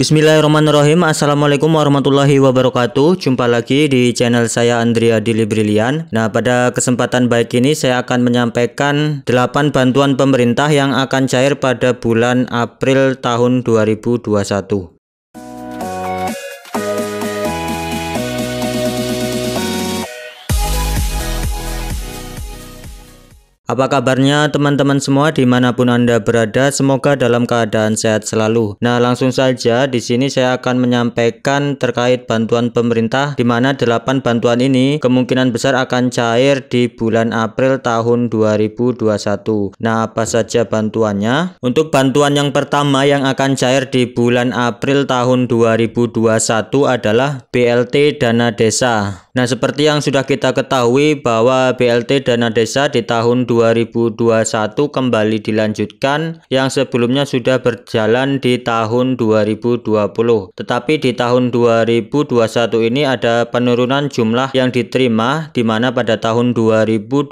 Bismillahirrahmanirrahim Assalamualaikum warahmatullahi wabarakatuh Jumpa lagi di channel saya Andrea Dili Brilian Nah pada kesempatan baik ini saya akan menyampaikan 8 bantuan pemerintah yang akan cair pada bulan April tahun 2021 Apa kabarnya teman-teman semua dimanapun Anda berada semoga dalam keadaan sehat selalu Nah langsung saja di sini saya akan menyampaikan terkait bantuan pemerintah di mana 8 bantuan ini kemungkinan besar akan cair di bulan April tahun 2021 Nah apa saja bantuannya Untuk bantuan yang pertama yang akan cair di bulan April tahun 2021 adalah BLT Dana Desa Nah seperti yang sudah kita ketahui bahwa BLT Dana Desa di tahun 2021 kembali dilanjutkan yang sebelumnya sudah berjalan di tahun 2020. Tetapi di tahun 2021 ini ada penurunan jumlah yang diterima di mana pada tahun 2020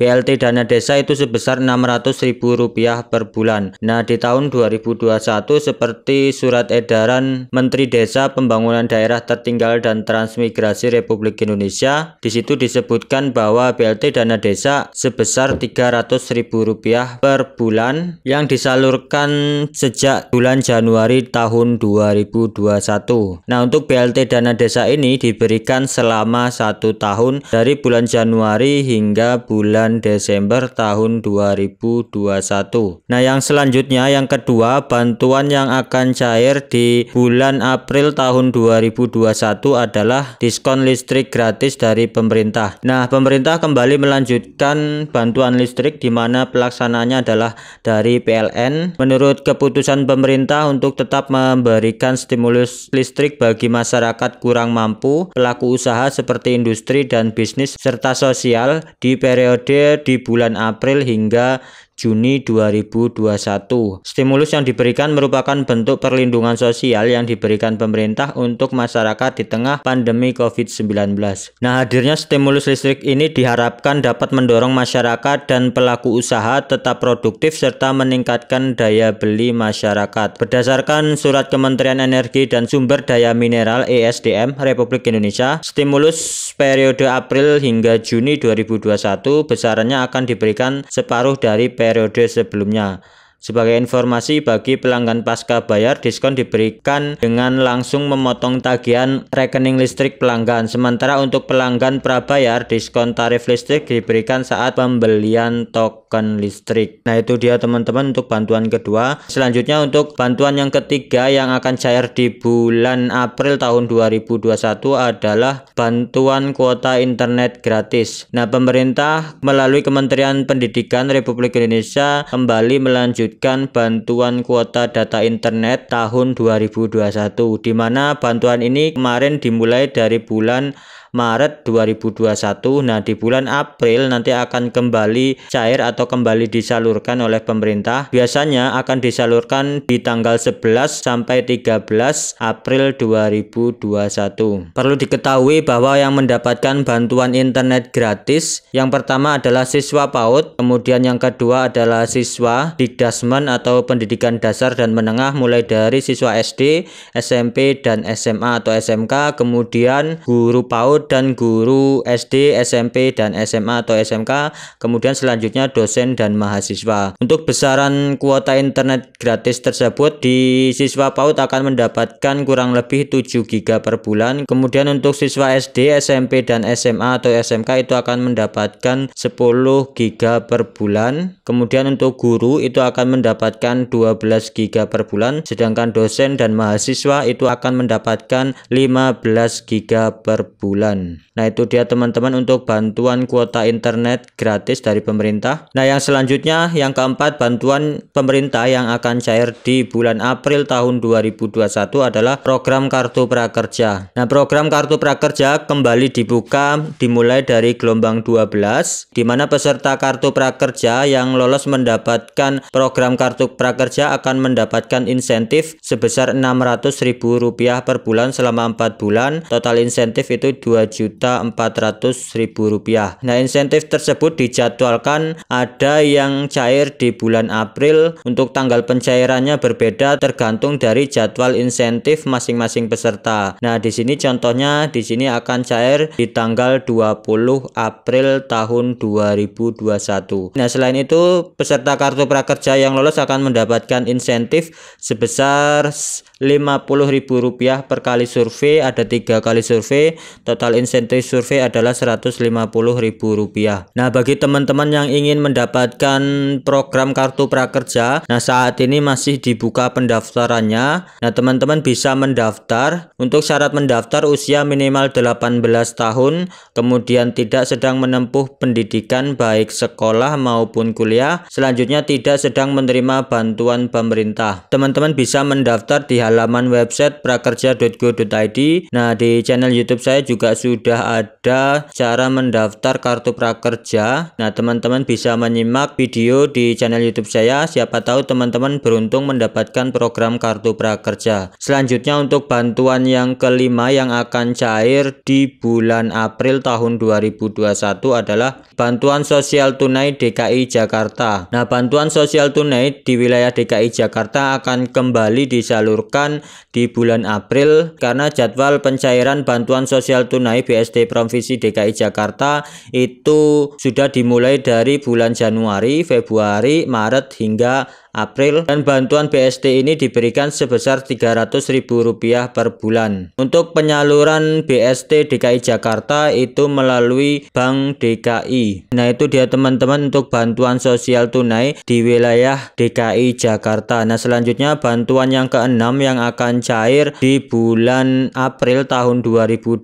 BLT dana desa itu sebesar Rp600.000 per bulan. Nah, di tahun 2021 seperti surat edaran Menteri Desa Pembangunan Daerah Tertinggal dan Transmigrasi Republik Indonesia, di situ disebutkan bahwa BLT dana desa sebesar sebesar Rp300.000 per bulan yang disalurkan sejak bulan Januari tahun 2021. Nah, untuk BLT dana desa ini diberikan selama satu tahun dari bulan Januari hingga bulan Desember tahun 2021. Nah, yang selanjutnya yang kedua, bantuan yang akan cair di bulan April tahun 2021 adalah diskon listrik gratis dari pemerintah. Nah, pemerintah kembali melanjutkan bantuan bantuan listrik di mana pelaksanaannya adalah dari PLN. Menurut keputusan pemerintah untuk tetap memberikan stimulus listrik bagi masyarakat kurang mampu, pelaku usaha seperti industri dan bisnis serta sosial di periode di bulan April hingga Juni 2021. Stimulus yang diberikan merupakan bentuk perlindungan sosial yang diberikan pemerintah untuk masyarakat di tengah pandemi COVID-19. Nah, hadirnya stimulus listrik ini diharapkan dapat mendorong masyarakat dan pelaku usaha tetap produktif serta meningkatkan daya beli masyarakat. Berdasarkan surat Kementerian Energi dan Sumber Daya Mineral ESDM Republik Indonesia, stimulus periode April hingga Juni 2021 besarannya akan diberikan separuh dari periode sebelumnya sebagai informasi bagi pelanggan pasca bayar, diskon diberikan dengan langsung memotong tagihan rekening listrik pelanggan. Sementara untuk pelanggan prabayar, diskon tarif listrik diberikan saat pembelian token listrik. Nah itu dia teman-teman untuk bantuan kedua. Selanjutnya untuk bantuan yang ketiga yang akan cair di bulan April tahun 2021 adalah bantuan kuota internet gratis. Nah pemerintah melalui Kementerian Pendidikan Republik Indonesia kembali melanjutkan menerbitkan bantuan kuota data internet tahun 2021 di mana bantuan ini kemarin dimulai dari bulan Maret 2021. Nah, di bulan April nanti akan kembali cair atau kembali disalurkan oleh pemerintah. Biasanya akan disalurkan di tanggal 11 sampai 13 April 2021. Perlu diketahui bahwa yang mendapatkan bantuan internet gratis yang pertama adalah siswa PAUD, kemudian yang kedua adalah siswa didasmen atau pendidikan dasar dan menengah mulai dari siswa SD, SMP dan SMA atau SMK, kemudian guru PAUD dan guru SD, SMP, dan SMA atau SMK, kemudian selanjutnya dosen dan mahasiswa. Untuk besaran kuota internet gratis tersebut, di siswa PAUD akan mendapatkan kurang lebih 7 GB per bulan. Kemudian untuk siswa SD, SMP, dan SMA atau SMK itu akan mendapatkan 10 GB per bulan. Kemudian untuk guru itu akan mendapatkan 12 GB per bulan, sedangkan dosen dan mahasiswa itu akan mendapatkan 15 GB per bulan bulan. Nah itu dia teman-teman untuk bantuan kuota internet gratis dari pemerintah. Nah yang selanjutnya yang keempat bantuan pemerintah yang akan cair di bulan April tahun 2021 adalah program kartu prakerja. Nah program kartu prakerja kembali dibuka dimulai dari gelombang 12 di mana peserta kartu prakerja yang lolos mendapatkan program kartu prakerja akan mendapatkan insentif sebesar rp rupiah per bulan selama 4 bulan. Total insentif itu Rp2.400.000. Nah, insentif tersebut dijadwalkan ada yang cair di bulan April untuk tanggal pencairannya berbeda tergantung dari jadwal insentif masing-masing peserta. Nah, di sini contohnya di sini akan cair di tanggal 20 April tahun 2021. Nah, selain itu peserta kartu prakerja yang lolos akan mendapatkan insentif sebesar Rp50.000 per kali survei ada tiga kali survei total total insentif survei adalah Rp150.000. Nah, bagi teman-teman yang ingin mendapatkan program kartu prakerja, nah saat ini masih dibuka pendaftarannya. Nah, teman-teman bisa mendaftar. Untuk syarat mendaftar usia minimal 18 tahun, kemudian tidak sedang menempuh pendidikan baik sekolah maupun kuliah. Selanjutnya tidak sedang menerima bantuan pemerintah. Teman-teman bisa mendaftar di halaman website prakerja.go.id. Nah, di channel YouTube saya juga sudah ada cara mendaftar kartu prakerja. Nah, teman-teman bisa menyimak video di channel YouTube saya. Siapa tahu teman-teman beruntung mendapatkan program kartu prakerja. Selanjutnya untuk bantuan yang kelima yang akan cair di bulan April tahun 2021 adalah bantuan sosial tunai DKI Jakarta. Nah, bantuan sosial tunai di wilayah DKI Jakarta akan kembali disalurkan di bulan April karena jadwal pencairan bantuan sosial tunai tunai BSD Provinsi DKI Jakarta itu sudah dimulai dari bulan Januari, Februari, Maret hingga April dan bantuan BST ini diberikan sebesar Rp300.000 per bulan. Untuk penyaluran BST DKI Jakarta itu melalui Bank DKI. Nah itu dia teman-teman untuk bantuan sosial tunai di wilayah DKI Jakarta. Nah selanjutnya bantuan yang keenam yang akan cair di bulan April tahun 2021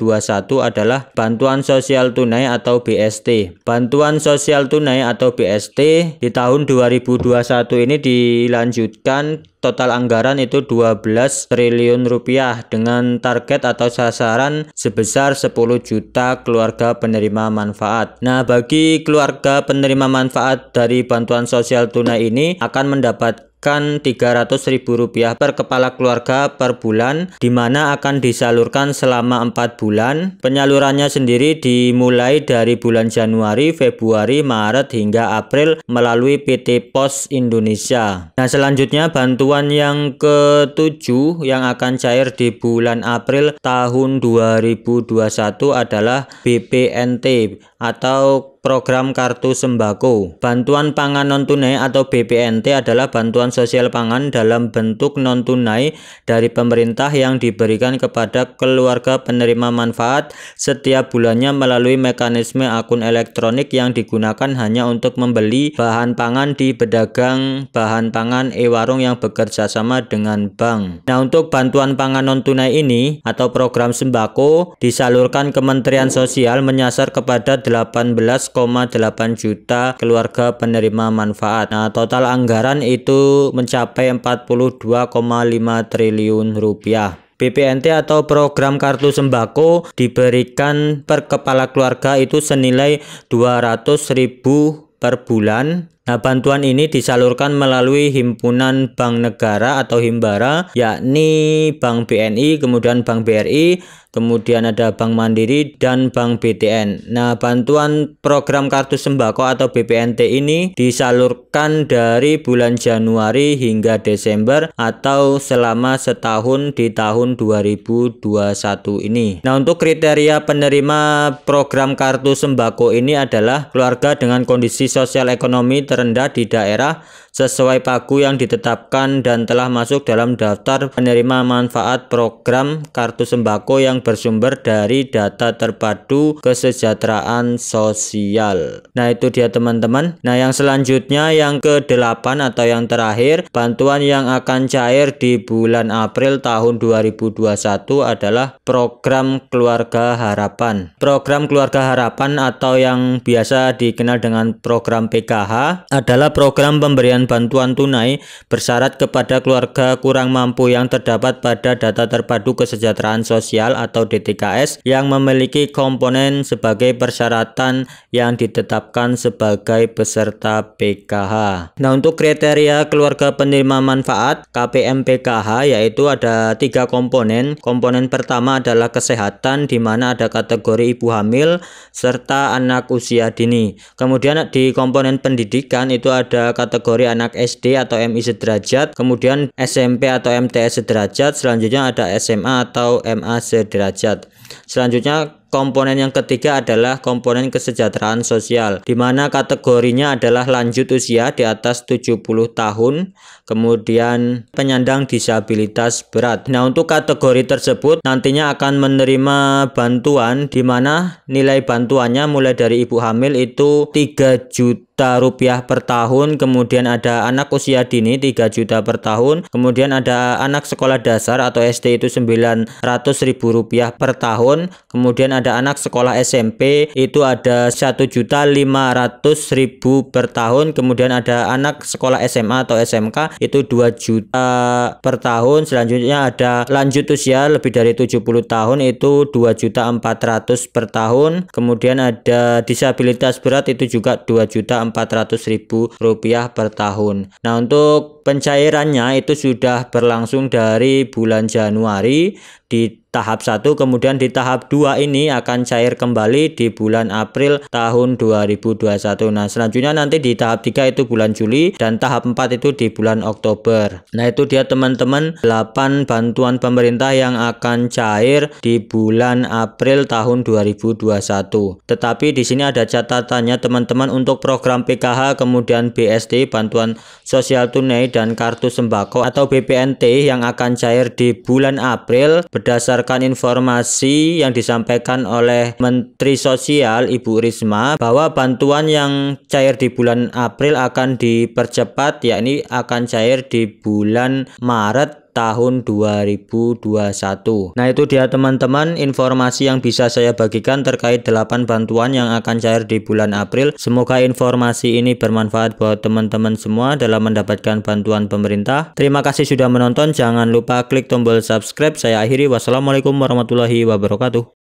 adalah bantuan sosial tunai atau BST. Bantuan sosial tunai atau BST di tahun 2021 ini di dilanjutkan total anggaran itu 12 triliun rupiah dengan target atau sasaran sebesar 10 juta keluarga penerima manfaat. Nah, bagi keluarga penerima manfaat dari bantuan sosial tunai ini akan mendapat akan Rp300.000 per kepala keluarga per bulan di mana akan disalurkan selama 4 bulan. Penyalurannya sendiri dimulai dari bulan Januari, Februari, Maret hingga April melalui PT Pos Indonesia. Nah, selanjutnya bantuan yang ketujuh yang akan cair di bulan April tahun 2021 adalah BPNT atau program kartu sembako. Bantuan pangan non-tunai atau BPNT adalah bantuan sosial pangan dalam bentuk non-tunai dari pemerintah yang diberikan kepada keluarga penerima manfaat setiap bulannya melalui mekanisme akun elektronik yang digunakan hanya untuk membeli bahan pangan di pedagang bahan pangan e-warung yang bekerja sama dengan bank. Nah, untuk bantuan pangan non-tunai ini atau program sembako disalurkan Kementerian Sosial menyasar kepada 18 14,8 juta keluarga penerima manfaat. Nah, total anggaran itu mencapai 42,5 triliun rupiah. PPNT atau program kartu sembako diberikan per kepala keluarga itu senilai 200.000 per bulan. Nah, bantuan ini disalurkan melalui himpunan bank negara atau Himbara, yakni Bank BNI, kemudian Bank BRI, kemudian ada Bank Mandiri dan Bank BTN. Nah, bantuan program kartu sembako atau BPNT ini disalurkan dari bulan Januari hingga Desember atau selama setahun di tahun 2021 ini. Nah, untuk kriteria penerima program kartu sembako ini adalah keluarga dengan kondisi sosial ekonomi terendah di daerah sesuai paku yang ditetapkan dan telah masuk dalam daftar penerima manfaat program kartu sembako yang bersumber dari data terpadu kesejahteraan sosial. Nah itu dia teman-teman. Nah yang selanjutnya yang ke-8 atau yang terakhir bantuan yang akan cair di bulan April tahun 2021 adalah program keluarga harapan. Program keluarga harapan atau yang biasa dikenal dengan program PKH adalah program pemberian dan bantuan tunai bersyarat kepada keluarga kurang mampu yang terdapat pada data terpadu kesejahteraan sosial atau DTKS yang memiliki komponen sebagai persyaratan yang ditetapkan sebagai peserta PKH. Nah untuk kriteria keluarga penerima manfaat KPM PKH yaitu ada tiga komponen. Komponen pertama adalah kesehatan di mana ada kategori ibu hamil serta anak usia dini. Kemudian di komponen pendidikan itu ada kategori anak SD atau MI sederajat, kemudian SMP atau MTS sederajat, selanjutnya ada SMA atau MA sederajat. Selanjutnya Komponen yang ketiga adalah komponen kesejahteraan sosial, di mana kategorinya adalah lanjut usia di atas 70 tahun, kemudian penyandang disabilitas berat. Nah, untuk kategori tersebut nantinya akan menerima bantuan di mana nilai bantuannya mulai dari ibu hamil itu 3 juta rupiah per tahun kemudian ada anak usia dini 3 juta per tahun kemudian ada anak sekolah dasar atau SD itu 900 ribu rupiah per tahun kemudian ada anak sekolah SMP itu ada juta ribu per tahun kemudian ada anak sekolah SMA atau SMK itu 2 juta per tahun selanjutnya ada lanjut usia lebih dari 70 tahun itu 2 juta 400 per tahun kemudian ada disabilitas berat itu juga 2 juta 400 ribu rupiah per tahun nah untuk pencairannya itu sudah berlangsung dari bulan Januari di tahap 1 kemudian di tahap 2 ini akan cair kembali di bulan April tahun 2021 nah selanjutnya nanti di tahap 3 itu bulan Juli dan tahap 4 itu di bulan Oktober nah itu dia teman-teman 8 bantuan pemerintah yang akan cair di bulan April tahun 2021 tetapi di sini ada catatannya teman-teman untuk program PKH kemudian BST bantuan sosial tunai dan kartu sembako atau BPNT yang akan cair di bulan April berdasarkan informasi yang disampaikan oleh Menteri Sosial Ibu Risma bahwa bantuan yang cair di bulan April akan dipercepat yakni akan cair di bulan Maret tahun 2021. Nah itu dia teman-teman informasi yang bisa saya bagikan terkait 8 bantuan yang akan cair di bulan April. Semoga informasi ini bermanfaat buat teman-teman semua dalam mendapatkan bantuan pemerintah. Terima kasih sudah menonton. Jangan lupa klik tombol subscribe. Saya akhiri. Wassalamualaikum warahmatullahi wabarakatuh.